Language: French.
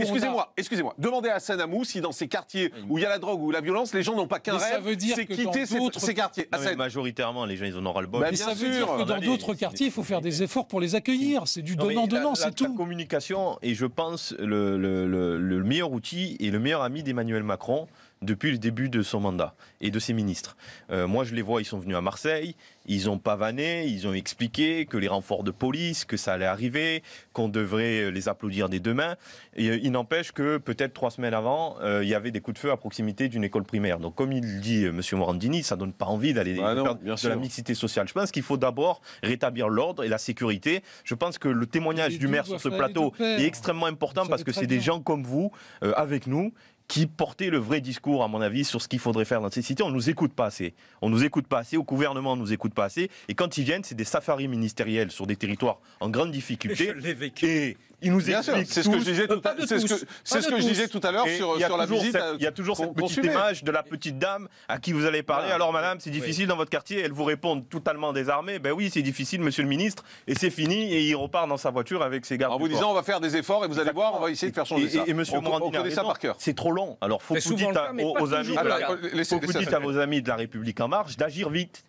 Excusez-moi, excusez-moi. Demandez à Hassan si dans ces quartiers où il y a la drogue ou la violence, les gens n'ont pas qu'un rêve, c'est quitter ces, quartiers. majoritairement, les gens, ils en auront le ça dire que dans d'autres quartiers, il faut faire des efforts pour les accueillir. C'est du donnant-donnant, c'est tout. La communication est, je pense, le, meilleur outil et le meilleur ami d'Emmanuel Macron depuis le début de son mandat et de ses ministres. Euh, moi, je les vois, ils sont venus à Marseille, ils ont pavané, ils ont expliqué que les renforts de police, que ça allait arriver, qu'on devrait les applaudir dès demain il n'empêche que peut-être trois semaines avant, euh, il y avait des coups de feu à proximité d'une école primaire. Donc, comme il dit euh, M. Morandini, ça donne pas envie d'aller bah de la mixité sociale. Je pense qu'il faut d'abord rétablir l'ordre et la sécurité. Je pense que le témoignage du maire sur ce plateau est extrêmement important parce que c'est des gens comme vous, euh, avec nous, qui portaient le vrai discours, à mon avis, sur ce qu'il faudrait faire dans ces cités. On ne nous écoute pas assez. On ne nous écoute pas assez, au gouvernement, on ne nous écoute pas assez. Et quand ils viennent, c'est des safaris ministériels sur des territoires en grande difficulté. Je il nous explique. C'est ce que je disais tout, à, euh, c'est ce que, je disais tout à l'heure sur, la visite. Euh, il y a toujours cette petite image de la petite dame à qui vous allez parler. Alors, madame, c'est difficile dans votre quartier. Elle vous répond totalement désarmée. Ben oui, c'est difficile, monsieur le ministre. Et c'est fini. Et il repart dans sa voiture avec ses gardes. En vous disant, on va faire des efforts et vous allez voir, on va essayer de faire changer ça. Et monsieur on connaît ça par cœur. C'est trop long. Alors, faut que vous dites à vos amis de la République en marche d'agir vite